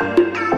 Thank you.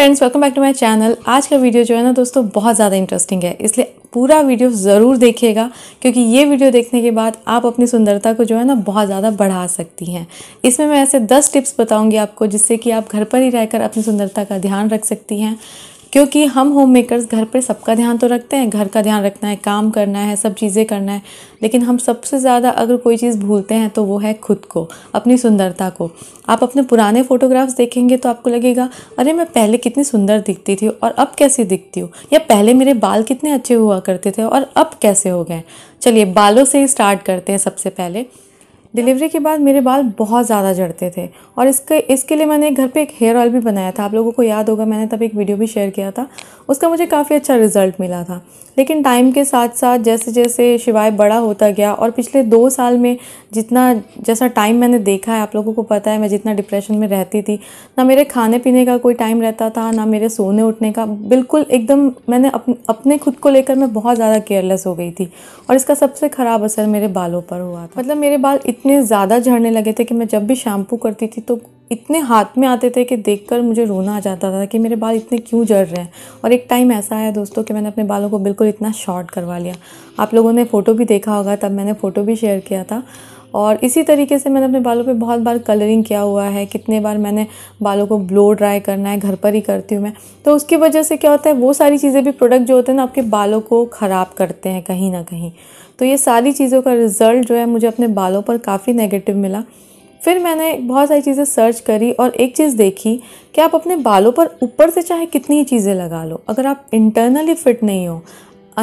Friends welcome back to my channel आज का video जो है ना दोस्तों बहुत ज़्यादा इंटरेस्टिंग है इसलिए पूरा वीडियो ज़रूर देखिएगा क्योंकि ये वीडियो देखने के बाद आप अपनी सुंदरता को जो है ना बहुत ज़्यादा बढ़ा सकती हैं इसमें मैं ऐसे 10 टिप्स बताऊंगी आपको जिससे कि आप घर पर ही रहकर अपनी सुंदरता का ध्यान रख सकती हैं क्योंकि हम होम मेकर्स घर पर सबका ध्यान तो रखते हैं घर का ध्यान रखना है काम करना है सब चीज़ें करना है लेकिन हम सबसे ज़्यादा अगर कोई चीज़ भूलते हैं तो वो है खुद को अपनी सुंदरता को आप अपने पुराने फ़ोटोग्राफ्स देखेंगे तो आपको लगेगा अरे मैं पहले कितनी सुंदर दिखती थी और अब कैसी दिखती हूँ या पहले मेरे बाल कितने अच्छे हुआ करते थे और अब कैसे हो गए चलिए बालों से ही स्टार्ट करते हैं सबसे पहले डिलीवरी के बाद मेरे बाल बहुत ज़्यादा झड़ते थे और इसके इसके लिए मैंने घर पे एक हेयर ऑयल भी बनाया था आप लोगों को याद होगा मैंने तब एक वीडियो भी शेयर किया था उसका मुझे काफ़ी अच्छा रिजल्ट मिला था लेकिन टाइम के साथ साथ जैसे जैसे शिवाय बड़ा होता गया और पिछले दो साल में जितना जैसा टाइम मैंने देखा है आप लोगों को पता है मैं जितना डिप्रेशन में रहती थी ना मेरे खाने पीने का कोई टाइम रहता था ना मेरे सोने उठने का बिल्कुल एकदम मैंने अपने खुद को लेकर मैं बहुत ज़्यादा केयरलेस हो गई थी और इसका सबसे ख़राब असर मेरे बालों पर हुआ था मतलब मेरे बाल इतने ज़्यादा झड़ने लगे थे कि मैं जब भी शैम्पू करती थी तो इतने हाथ में आते थे कि देखकर मुझे रोना आ जाता था कि मेरे बाल इतने क्यों झड़ रहे हैं और एक टाइम ऐसा आया दोस्तों कि मैंने अपने बालों को बिल्कुल इतना शॉर्ट करवा लिया आप लोगों ने फ़ोटो भी देखा होगा तब मैंने फ़ोटो भी शेयर किया था और इसी तरीके से मैंने अपने बालों पे बहुत बार कलरिंग किया हुआ है कितने बार मैंने बालों को ब्लो ड्राई करना है घर पर ही करती हूँ मैं तो उसकी वजह से क्या होता है वो सारी चीज़ें भी प्रोडक्ट जो होते हैं ना आपके बालों को ख़राब करते हैं कहीं ना कहीं तो ये सारी चीज़ों का रिज़ल्ट जो है मुझे अपने बालों पर काफ़ी नेगेटिव मिला फिर मैंने बहुत सारी चीज़ें सर्च करी और एक चीज़ देखी कि आप अपने बालों पर ऊपर से चाहे कितनी ही चीज़ें लगा लो अगर आप इंटरनली फिट नहीं हो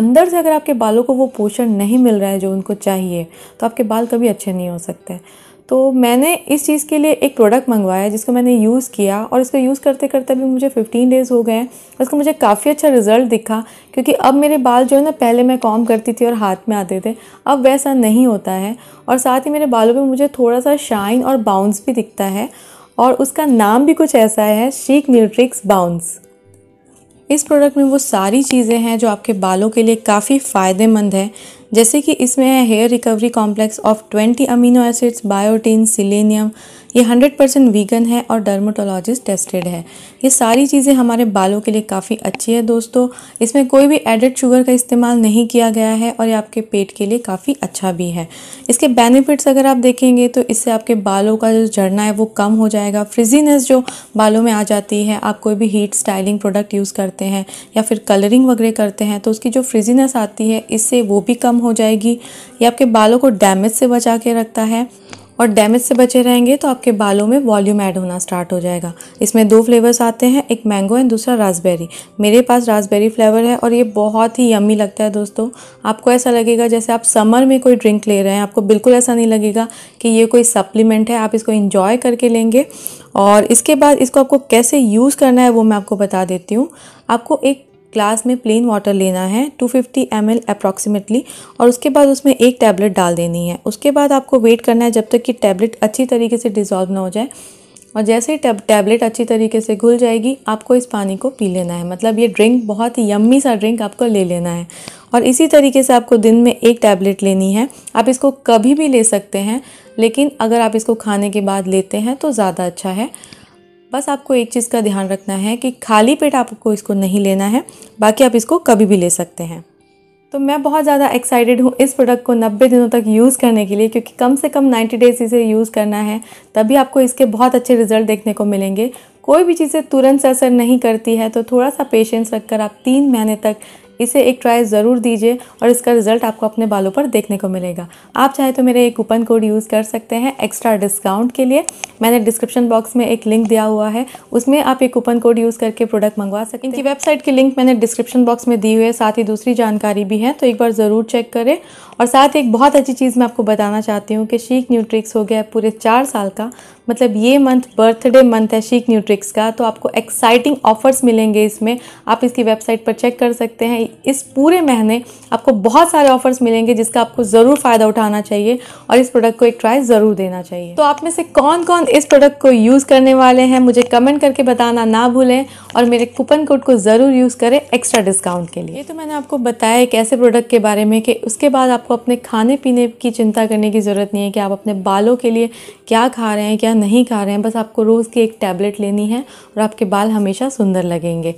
अंदर से अगर आपके बालों को वो पोषण नहीं मिल रहा है जो उनको चाहिए तो आपके बाल कभी अच्छे नहीं हो सकते तो मैंने इस चीज़ के लिए एक प्रोडक्ट मंगवाया जिसको मैंने यूज़ किया और इसका यूज़ करते करते भी मुझे 15 डेज़ हो गए हैं उसका मुझे काफ़ी अच्छा रिजल्ट दिखा क्योंकि अब मेरे बाल जो है ना पहले मैं कॉम करती थी और हाथ में आते थे अब वैसा नहीं होता है और साथ ही मेरे बालों पर मुझे थोड़ा सा शाइन और बाउंस भी दिखता है और उसका नाम भी कुछ ऐसा है शीक न्यूट्रिक्स बाउंस इस प्रोडक्ट में वो सारी चीज़ें हैं जो आपके बालों के लिए काफ़ी फ़ायदेमंद है जैसे कि इसमें है hair recovery complex of 20 amino acids biotin selenium ये 100 परसेंट वीगन है और डर्मोटोलॉजिस्ट टेस्टेड है ये सारी चीज़ें हमारे बालों के लिए काफ़ी अच्छी है दोस्तों इसमें कोई भी एडेड शुगर का इस्तेमाल नहीं किया गया है और ये आपके पेट के लिए काफ़ी अच्छा भी है इसके बेनिफिट्स अगर आप देखेंगे तो इससे आपके बालों का जो झड़ना है वो कम हो जाएगा फ्रिजीनेस जो बालों में आ जाती है आप कोई भी हीट स्टाइलिंग प्रोडक्ट यूज़ करते हैं या फिर कलरिंग वगैरह करते हैं तो उसकी जो फ्रिजीनेस आती है इससे वो भी कम हो जाएगी ये आपके बालों को डैमेज से बचा के रखता है और डैमेज से बचे रहेंगे तो आपके बालों में वॉल्यूम ऐड होना स्टार्ट हो जाएगा इसमें दो फ्लेवर्स आते हैं एक मैंगो एंड दूसरा रासबेरी मेरे पास रासबेरी फ्लेवर है और ये बहुत ही यम्मी लगता है दोस्तों आपको ऐसा लगेगा जैसे आप समर में कोई ड्रिंक ले रहे हैं आपको बिल्कुल ऐसा नहीं लगेगा कि ये कोई सप्लीमेंट है आप इसको इन्जॉय करके लेंगे और इसके बाद इसको आपको कैसे यूज़ करना है वो मैं आपको बता देती हूँ आपको एक ग्लास में प्लेन वाटर लेना है 250 फिफ्टी एम एल अप्रॉक्सीमेटली और उसके बाद उसमें एक टैबलेट डाल देनी है उसके बाद आपको वेट करना है जब तक कि टैबलेट अच्छी तरीके से डिजॉल्व ना हो जाए और जैसे ही टैबलेट अच्छी तरीके से घुल जाएगी आपको इस पानी को पी लेना है मतलब ये ड्रिंक बहुत ही यम्मी सा ड्रिंक आपको ले लेना है और इसी तरीके से आपको दिन में एक टैबलेट लेनी है आप इसको कभी भी ले सकते हैं लेकिन अगर आप इसको खाने के बाद लेते हैं तो ज़्यादा अच्छा है बस आपको एक चीज़ का ध्यान रखना है कि खाली पेट आपको इसको नहीं लेना है बाकी आप इसको कभी भी ले सकते हैं तो मैं बहुत ज़्यादा एक्साइटेड हूँ इस प्रोडक्ट को 90 दिनों तक यूज़ करने के लिए क्योंकि कम से कम 90 डेज़ इसे यूज़ करना है तभी आपको इसके बहुत अच्छे रिजल्ट देखने को मिलेंगे कोई भी चीज़ें तुरंत से असर नहीं करती है तो थोड़ा सा पेशेंस रखकर आप तीन महीने तक इसे एक ट्राई ज़रूर दीजिए और इसका रिजल्ट आपको अपने बालों पर देखने को मिलेगा आप चाहे तो मेरे एक कूपन कोड यूज़ कर सकते हैं एक्स्ट्रा डिस्काउंट के लिए मैंने डिस्क्रिप्शन बॉक्स में एक लिंक दिया हुआ है उसमें आप एक कूपन कोड यूज़ करके प्रोडक्ट मंगवा सकते हैं इनकी वेबसाइट की लिंक मैंने डिस्क्रिप्शन बॉक्स में दी हुई है साथ ही दूसरी जानकारी भी है तो एक बार ज़रूर चेक करें और साथ ही एक बहुत अच्छी चीज़ मैं आपको बताना चाहती हूँ कि शीख न्यूट्रिक्स हो गया पूरे चार साल का मतलब ये मंथ बर्थडे मंथ है शीख न्यूट्रिक्स का तो आपको एक्साइटिंग ऑफर्स मिलेंगे इसमें आप इसकी वेबसाइट पर चेक कर सकते हैं इस पूरे महीने आपको बहुत सारे ऑफर्स मिलेंगे जिसका आपको ज़रूर फ़ायदा उठाना चाहिए और इस प्रोडक्ट को एक ट्राई ज़रूर देना चाहिए तो आप में से कौन कौन इस प्रोडक्ट को यूज़ करने वाले हैं मुझे कमेंट करके बताना ना भूलें और मेरे कूपन कोड को ज़रूर यूज़ करें एक्स्ट्रा डिस्काउंट के लिए ये तो मैंने आपको बताया एक ऐसे प्रोडक्ट के बारे में कि उसके बाद आपको अपने खाने पीने की चिंता करने की ज़रूरत नहीं है कि आप अपने बालों के लिए क्या खा रहे हैं क्या नहीं खा रहे हैं बस आपको रोज़ की एक टैबलेट लेनी है और आपके बाल हमेशा सुंदर लगेंगे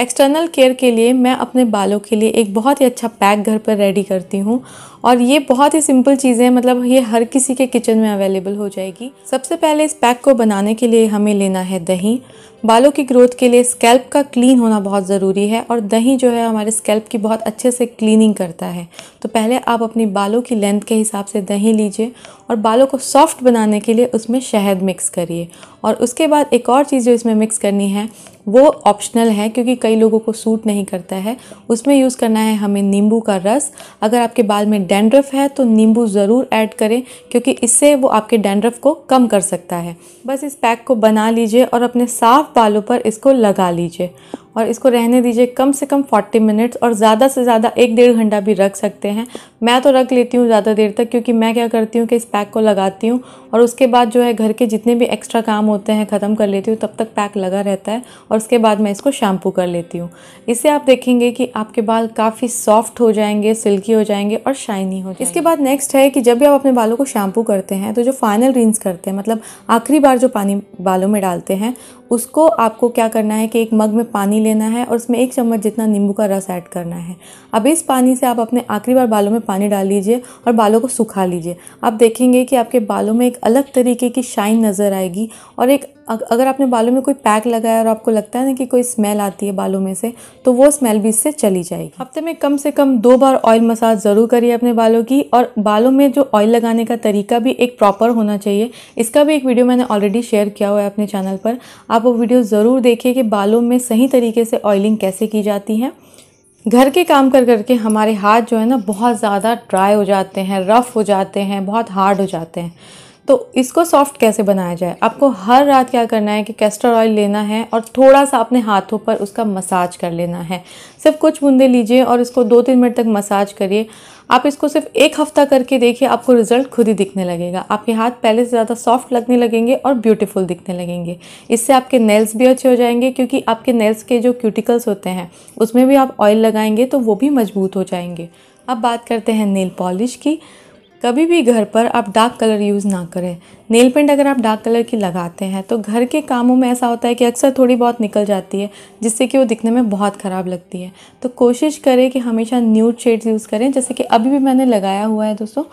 एक्सटर्नल केयर के लिए मैं अपने बालों के लिए एक बहुत ही अच्छा पैक घर पर रेडी करती हूँ और ये बहुत ही सिंपल चीज़ें मतलब ये हर किसी के किचन में अवेलेबल हो जाएगी सबसे पहले इस पैक को बनाने के लिए हमें लेना है दही बालों की ग्रोथ के लिए स्कैल्प का क्लीन होना बहुत ज़रूरी है और दही जो है हमारे स्कैल्प की बहुत अच्छे से क्लीनिंग करता है तो पहले आप अपने बालों की लेंथ के हिसाब से दही लीजिए और बालों को सॉफ्ट बनाने के लिए उसमें शहद मिक्स करिए और उसके बाद एक और चीज़ जो इसमें मिक्स करनी है वो ऑप्शनल है क्योंकि कई लोगों को सूट नहीं करता है उसमें यूज़ करना है हमें नींबू का रस अगर आपके बाल में डैंड्रफ है तो नींबू ज़रूर ऐड करें क्योंकि इससे वो आपके डैंड्रफ को कम कर सकता है बस इस पैक को बना लीजिए और अपने साफ बालों पर इसको लगा लीजिए और इसको रहने दीजिए कम से कम 40 मिनट्स और ज़्यादा से ज़्यादा एक डेढ़ घंटा भी रख सकते हैं मैं तो रख लेती हूँ ज़्यादा देर तक क्योंकि मैं क्या करती हूँ कि इस पैक को लगाती हूँ और उसके बाद जो है घर के जितने भी एक्स्ट्रा काम होते हैं ख़त्म कर लेती हूँ तब तक पैक लगा रहता है और उसके बाद मैं इसको शैम्पू कर लेती हूँ इससे आप देखेंगे कि आपके बाल काफ़ी सॉफ्ट हो जाएंगे सिल्की हो जाएंगे और शाइनी हो जाएंगे इसके बाद नेक्स्ट है कि जब भी आप अपने बालों को शैम्पू करते हैं तो जो फाइनल रिंस करते हैं मतलब आखिरी बार जो पानी बालों में डालते हैं उसको आपको क्या करना है कि एक मग में पानी लेना है और इसमें एक चम्मच जितना नींबू का रस ऐड करना है अब इस पानी से आप अपने आखिरी बार बालों में पानी डाल लीजिए और बालों को सुखा लीजिए आप देखेंगे कि आपके बालों में एक अलग तरीके की शाइन नज़र आएगी और एक अगर आपने बालों में कोई पैक लगाया और आपको लगता है ना कि कोई स्मेल आती है बालों में से तो वो स्मेल भी इससे चली जाएगी हफ्ते में कम से कम दो बार ऑयल मसाज ज़रूर करिए अपने बालों की और बालों में जो ऑयल लगाने का तरीका भी एक प्रॉपर होना चाहिए इसका भी एक वीडियो मैंने ऑलरेडी शेयर किया हुआ है अपने चैनल पर आप वो वीडियो ज़रूर देखिए कि बालों में सही तरीके से ऑयलिंग कैसे की जाती है घर के काम कर करके हमारे हाथ जो है ना बहुत ज़्यादा ड्राई हो जाते हैं रफ़ हो जाते हैं बहुत हार्ड हो जाते हैं तो इसको सॉफ्ट कैसे बनाया जाए आपको हर रात क्या करना है कि कैस्टर ऑयल लेना है और थोड़ा सा अपने हाथों पर उसका मसाज कर लेना है सिर्फ कुछ बूंदे लीजिए और इसको दो तीन मिनट तक मसाज करिए आप इसको सिर्फ एक हफ़्ता करके देखिए आपको रिज़ल्ट खुद ही दिखने लगेगा आपके हाथ पहले से ज़्यादा सॉफ्ट लगने लगेंगे और ब्यूटीफुल दिखने लगेंगे इससे आपके नेल्स भी अच्छे हो जाएंगे क्योंकि आपके नेल्स के जो क्यूटिकल्स होते हैं उसमें भी आप ऑयल लगाएंगे तो वो भी मजबूत हो जाएंगे अब बात करते हैं नेल पॉलिश की कभी भी घर पर आप डार्क कलर यूज़ ना करें नेल पेंट अगर आप डार्क कलर की लगाते हैं तो घर के कामों में ऐसा होता है कि अक्सर थोड़ी बहुत निकल जाती है जिससे कि वो दिखने में बहुत ख़राब लगती है तो कोशिश करें कि हमेशा न्यूट शेड्स यूज़ करें जैसे कि अभी भी मैंने लगाया हुआ है दोस्तों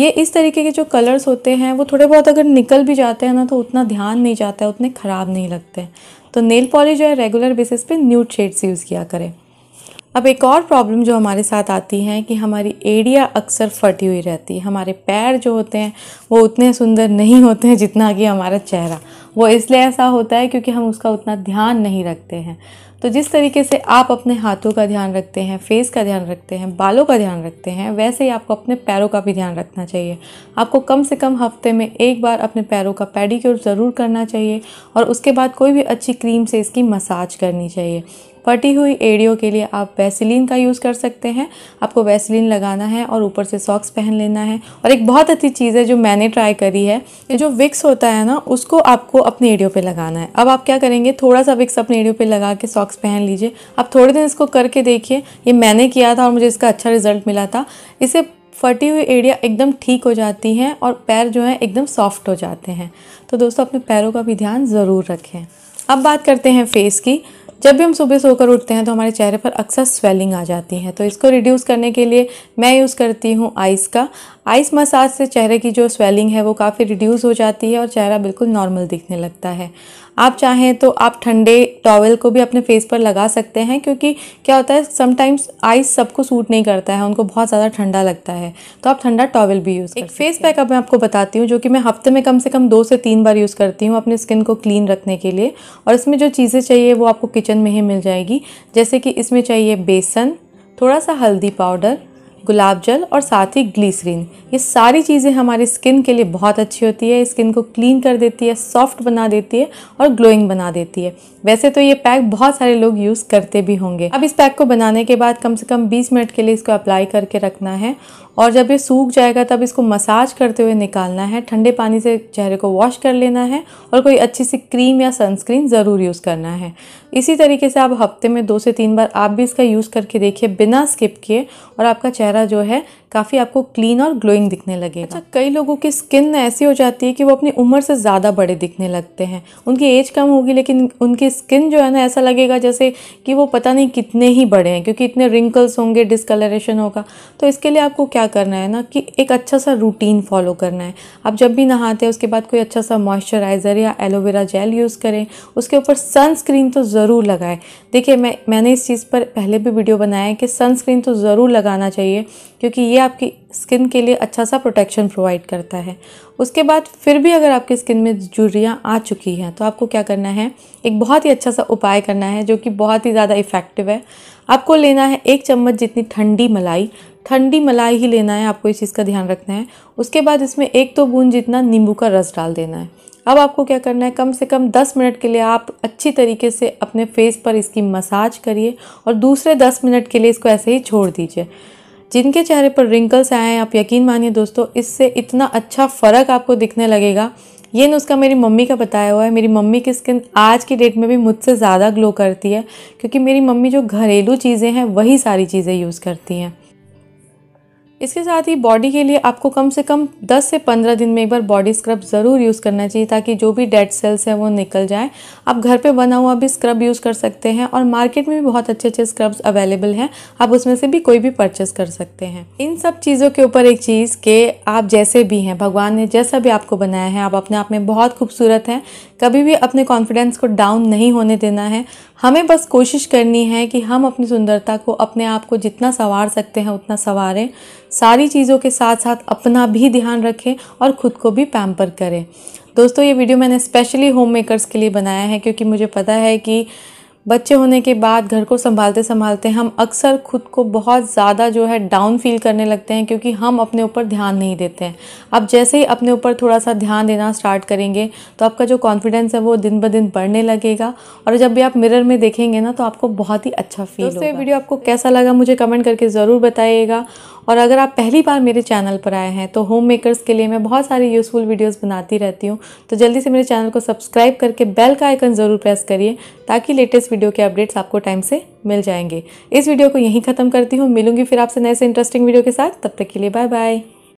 ये इस तरीके के जो कलर्स होते हैं वो थोड़े बहुत अगर निकल भी जाते हैं ना तो उतना ध्यान नहीं जाता है उतने ख़राब नहीं लगते तो नेल पॉलिश जो है रेगुलर बेसिस पे न्यूड शेड्स यूज़ किया करें अब एक और प्रॉब्लम जो हमारे साथ आती है कि हमारी एड़िया अक्सर फटी हुई रहती है हमारे पैर जो होते हैं वो उतने सुंदर नहीं होते हैं जितना कि हमारा चेहरा वो इसलिए ऐसा होता है क्योंकि हम उसका उतना ध्यान नहीं रखते हैं तो जिस तरीके से आप अपने हाथों का ध्यान रखते हैं फेस का ध्यान रखते हैं बालों का ध्यान रखते हैं वैसे ही आपको अपने पैरों का भी ध्यान रखना चाहिए आपको कम से कम हफ्ते में एक बार अपने पैरों का पेडिक्योर ज़रूर करना चाहिए और उसके बाद कोई भी अच्छी क्रीम से इसकी मसाज करनी चाहिए फटी हुई एड़ियों के लिए आप वैसलीन का यूज़ कर सकते हैं आपको वैसलीन लगाना है और ऊपर से सॉक्स पहन लेना है और एक बहुत अच्छी चीज़ है जो मैंने ट्राई करी है कि जो विक्स होता है ना उसको आपको अपनी एड़ियों पर लगाना है अब आप क्या करेंगे थोड़ा सा विक्स अपनी एड़ियों पर लगा के सॉक्स पहन लीजिए आप थोड़े दिन इसको करके देखिए ये मैंने किया था और मुझे इसका अच्छा रिजल्ट मिला था इसे फटी हुई एरिया एकदम ठीक हो जाती हैं और पैर जो हैं एकदम सॉफ्ट हो जाते हैं तो दोस्तों अपने पैरों का भी ध्यान ज़रूर रखें अब बात करते हैं फेस की जब भी हम सुबह सोकर उठते हैं तो हमारे चेहरे पर अक्सर स्वेलिंग आ जाती है तो इसको रिड्यूस करने के लिए मैं यूज़ करती हूँ आइस का आइस मसाज से चेहरे की जो स्वेलिंग है वो काफ़ी रिड्यूस हो जाती है और चेहरा बिल्कुल नॉर्मल दिखने लगता है आप चाहें तो आप ठंडे टॉवेल को भी अपने फेस पर लगा सकते हैं क्योंकि क्या होता है समटाइम्स आइस सबको सूट नहीं करता है उनको बहुत ज़्यादा ठंडा लगता है तो आप ठंडा टॉवल भी यूज़ एक फेस पैक अब मैं आपको बताती हूँ जो कि मैं हफ्ते में कम से कम दो से तीन बार यूज़ करती हूँ अपनी स्किन को क्लीन रखने के लिए और इसमें जो चीज़ें चाहिए वो आपको किचन में ही मिल जाएगी जैसे कि इसमें चाहिए बेसन थोड़ा सा हल्दी पाउडर गुलाब जल और साथ ही ग्लीसरीन ये सारी चीज़ें हमारी स्किन के लिए बहुत अच्छी होती है स्किन को क्लीन कर देती है सॉफ्ट बना देती है और ग्लोइंग बना देती है वैसे तो ये पैक बहुत सारे लोग यूज़ करते भी होंगे अब इस पैक को बनाने के बाद कम से कम 20 मिनट के लिए इसको अप्लाई करके रखना है और जब ये सूख जाएगा तब इसको मसाज करते हुए निकालना है ठंडे पानी से चेहरे को वॉश कर लेना है और कोई अच्छी सी क्रीम या सनस्क्रीन ज़रूर यूज़ करना है इसी तरीके से आप हफ्ते में दो से तीन बार आप भी इसका यूज़ करके देखिए बिना स्किप किए और आपका चेहरा सारा जो है काफ़ी आपको क्लीन और ग्लोइंग दिखने लगेगा अच्छा कई लोगों की स्किन ऐसी हो जाती है कि वो अपनी उम्र से ज़्यादा बड़े दिखने लगते हैं उनकी एज कम होगी लेकिन उनकी स्किन जो है ना ऐसा लगेगा जैसे कि वो पता नहीं कितने ही बड़े हैं क्योंकि इतने रिंकल्स होंगे डिसकलरेशन होगा तो इसके लिए आपको क्या करना है ना कि एक अच्छा सा रूटीन फॉलो करना है आप जब भी नहाते हैं उसके बाद कोई अच्छा सा मॉइस्चराइज़र या एलोवेरा जेल यूज़ करें उसके ऊपर सनस्क्रीन तो ज़रूर लगाएं देखिए मैं मैंने इस चीज़ पर पहले भी वीडियो बनाया है कि सनस्क्रीन तो ज़रूर लगाना चाहिए क्योंकि ये आपकी स्किन के लिए अच्छा सा प्रोटेक्शन प्रोवाइड करता है उसके बाद फिर भी अगर आपकी स्किन में जुरियाँ आ चुकी हैं तो आपको क्या करना है एक बहुत ही अच्छा सा उपाय करना है जो कि बहुत ही ज़्यादा इफ़ेक्टिव है आपको लेना है एक चम्मच जितनी ठंडी मलाई ठंडी मलाई ही लेना है आपको इस चीज़ का ध्यान रखना है उसके बाद इसमें एक दो तो बूंद जितना नींबू का रस डाल देना है अब आपको क्या करना है कम से कम 10 मिनट के लिए आप अच्छी तरीके से अपने फेस पर इसकी मसाज करिए और दूसरे 10 मिनट के लिए इसको ऐसे ही छोड़ दीजिए जिनके चेहरे पर रिंकल्स आए हैं आप यकीन मानिए दोस्तों इससे इतना अच्छा फ़र्क आपको दिखने लगेगा ये नुस्खा मेरी मम्मी का बताया हुआ है मेरी मम्मी की स्किन आज की डेट में भी मुझसे ज़्यादा ग्लो करती है क्योंकि मेरी मम्मी जो घरेलू चीज़ें हैं वही सारी चीज़ें यूज़ करती हैं इसके साथ ही बॉडी के लिए आपको कम से कम 10 से 15 दिन में एक बार बॉडी स्क्रब ज़रूर यूज़ करना चाहिए ताकि जो भी डेड सेल्स हैं वो निकल जाएं आप घर पे बना हुआ भी स्क्रब यूज़ कर सकते हैं और मार्केट में भी बहुत अच्छे अच्छे स्क्रब्स अवेलेबल हैं आप उसमें से भी कोई भी परचेस कर सकते हैं इन सब चीज़ों के ऊपर एक चीज़ के आप जैसे भी हैं भगवान ने जैसा भी आपको बनाया है आप अपने आप में बहुत खूबसूरत हैं कभी भी अपने कॉन्फिडेंस को डाउन नहीं होने देना है हमें बस कोशिश करनी है कि हम अपनी सुंदरता को अपने आप को जितना संवार सकते हैं उतना संवारें सारी चीज़ों के साथ साथ अपना भी ध्यान रखें और ख़ुद को भी पैम्पर करें दोस्तों ये वीडियो मैंने स्पेशली होम मेकर्स के लिए बनाया है क्योंकि मुझे पता है कि बच्चे होने के बाद घर को संभालते संभालते हम अक्सर खुद को बहुत ज़्यादा जो है डाउन फील करने लगते हैं क्योंकि हम अपने ऊपर ध्यान नहीं देते हैं आप जैसे ही अपने ऊपर थोड़ा सा ध्यान देना स्टार्ट करेंगे तो आपका जो कॉन्फिडेंस है वो दिन ब दिन बढ़ने लगेगा और जब भी आप मिरर में देखेंगे ना तो आपको बहुत ही अच्छा फील दोस्तों ये वीडियो आपको कैसा लगा मुझे कमेंट करके ज़रूर बताइएगा और अगर आप पहली बार मेरे चैनल पर आए हैं तो होम मेकर्स के लिए मैं बहुत सारी यूज़फुल वीडियोस बनाती रहती हूँ तो जल्दी से मेरे चैनल को सब्सक्राइब करके बेल का आइकन ज़रूर प्रेस करिए ताकि लेटेस्ट वीडियो के अपडेट्स आपको टाइम से मिल जाएंगे इस वीडियो को यहीं ख़त्म करती हूँ मिलूंगी फिर आपसे नए से इंटरेस्टिंग वीडियो के साथ तब तक के लिए बाय बाय